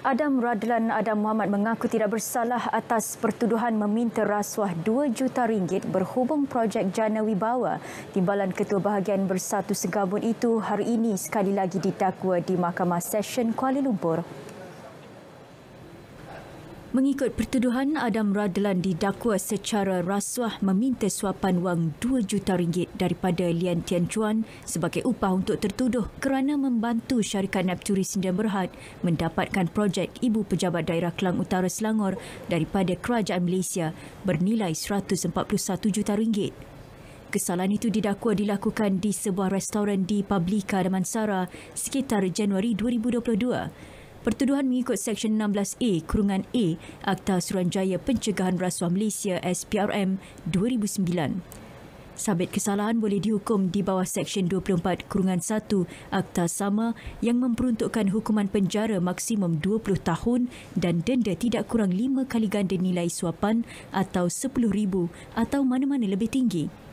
Adam Radlan Adam Muhammad mengaku tidak bersalah atas pertuduhan meminta rasuah 2 juta ringgit berhubung projek Jana Wibawa. Timbalan Ketua Bahagian Bersatu Segabun itu hari ini sekali lagi didakwa di Mahkamah Session Kuala Lumpur. Mengikut pertuduhan, Adam Radlan didakwa secara rasuah meminta suapan wang RM2 juta ringgit daripada Lian Tian Chuan sebagai upah untuk tertuduh kerana membantu syarikat Napturi Sindia Berhad mendapatkan projek Ibu Pejabat Daerah Kelang Utara Selangor daripada Kerajaan Malaysia bernilai RM141 juta. ringgit. Kesalahan itu didakwa dilakukan di sebuah restoran di Publika Damansara sekitar Januari 2022. Pertuduhan mengikut Seksyen 16A Kurungan A Akta Suruhanjaya Pencegahan Rasuah Malaysia SPRM 2009. Sabit kesalahan boleh dihukum di bawah Seksyen 24 Kurungan 1 Akta Sama yang memperuntukkan hukuman penjara maksimum 20 tahun dan denda tidak kurang 5 kali ganda nilai suapan atau RM10,000 atau mana-mana lebih tinggi.